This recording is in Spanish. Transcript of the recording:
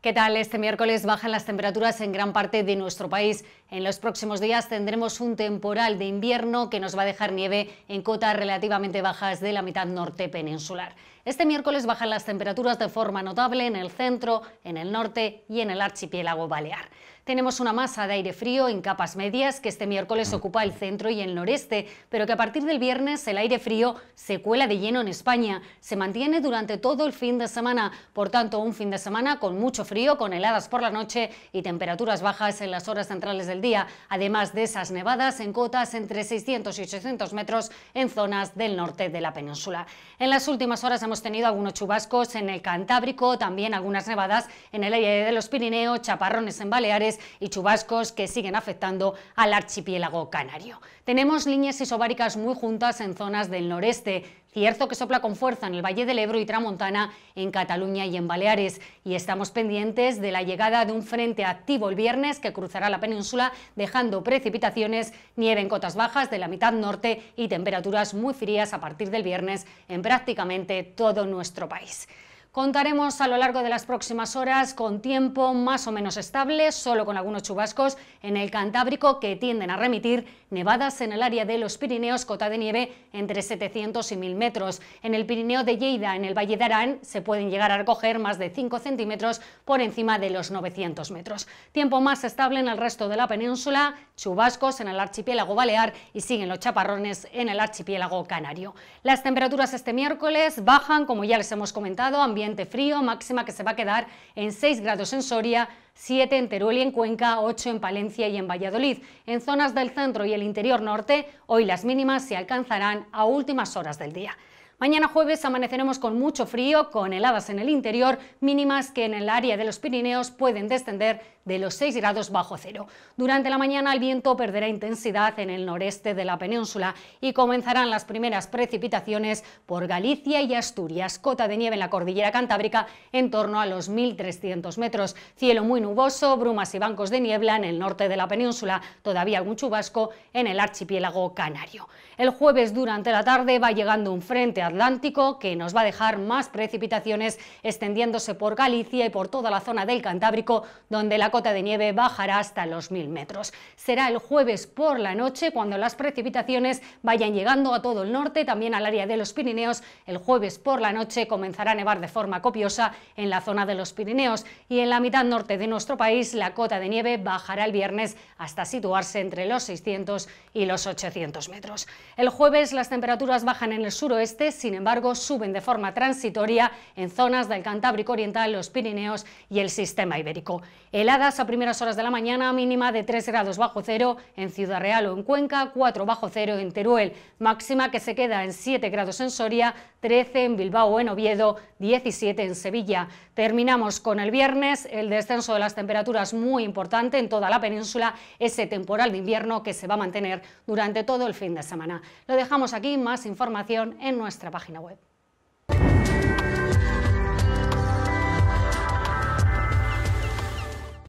¿Qué tal? Este miércoles bajan las temperaturas en gran parte de nuestro país. En los próximos días tendremos un temporal de invierno que nos va a dejar nieve en cotas relativamente bajas de la mitad norte peninsular. Este miércoles bajan las temperaturas de forma notable en el centro, en el norte y en el archipiélago balear. Tenemos una masa de aire frío en capas medias que este miércoles mm. ocupa el centro y el noreste, pero que a partir del viernes el aire frío se cuela de lleno en España. Se mantiene durante todo el fin de semana, por tanto un fin de semana con mucho frío, con heladas por la noche y temperaturas bajas en las horas centrales del día, además de esas nevadas en cotas entre 600 y 800 metros en zonas del norte de la península. En las últimas horas hemos tenido algunos chubascos en el Cantábrico, también algunas nevadas en el área de los Pirineos, chaparrones en Baleares y chubascos que siguen afectando al archipiélago canario. Tenemos líneas isobáricas muy juntas en zonas del noreste, Cierzo que sopla con fuerza en el Valle del Ebro y Tramontana, en Cataluña y en Baleares. Y estamos pendientes de la llegada de un frente activo el viernes que cruzará la península, dejando precipitaciones, nieve en cotas bajas de la mitad norte y temperaturas muy frías a partir del viernes en prácticamente todo nuestro país. Contaremos a lo largo de las próximas horas con tiempo más o menos estable, solo con algunos chubascos en el Cantábrico que tienden a remitir nevadas en el área de los Pirineos, cota de nieve entre 700 y 1000 metros. En el Pirineo de Lleida, en el Valle de Arán, se pueden llegar a recoger más de 5 centímetros por encima de los 900 metros. Tiempo más estable en el resto de la península, chubascos en el archipiélago balear y siguen los chaparrones en el archipiélago canario. Las temperaturas este miércoles bajan, como ya les hemos comentado, ambiente frío, máxima que se va a quedar en 6 grados en Soria, 7 en Teruel y en Cuenca, 8 en Palencia y en Valladolid. En zonas del centro y el interior norte, hoy las mínimas se alcanzarán a últimas horas del día. Mañana jueves amaneceremos con mucho frío, con heladas en el interior, mínimas que en el área de los Pirineos pueden descender de los 6 grados bajo cero. Durante la mañana el viento perderá intensidad en el noreste de la península y comenzarán las primeras precipitaciones por Galicia y Asturias. Cota de nieve en la cordillera cantábrica en torno a los 1.300 metros. Cielo muy nuboso, brumas y bancos de niebla en el norte de la península. Todavía algún chubasco en el archipiélago canario. El jueves durante la tarde va llegando un frente a Atlántico, que nos va a dejar más precipitaciones extendiéndose por Galicia y por toda la zona del Cantábrico, donde la cota de nieve bajará hasta los 1.000 metros. Será el jueves por la noche cuando las precipitaciones vayan llegando a todo el norte, también al área de los Pirineos. El jueves por la noche comenzará a nevar de forma copiosa en la zona de los Pirineos y en la mitad norte de nuestro país la cota de nieve bajará el viernes hasta situarse entre los 600 y los 800 metros. El jueves las temperaturas bajan en el suroeste, sin embargo, suben de forma transitoria en zonas del Cantábrico Oriental, los Pirineos y el sistema ibérico. Heladas a primeras horas de la mañana, mínima de 3 grados bajo cero en Ciudad Real o en Cuenca, 4 bajo cero en Teruel, máxima que se queda en 7 grados en Soria, 13 en Bilbao o en Oviedo, 17 en Sevilla. Terminamos con el viernes, el descenso de las temperaturas muy importante en toda la península, ese temporal de invierno que se va a mantener durante todo el fin de semana. Lo dejamos aquí, más información en nuestra página web.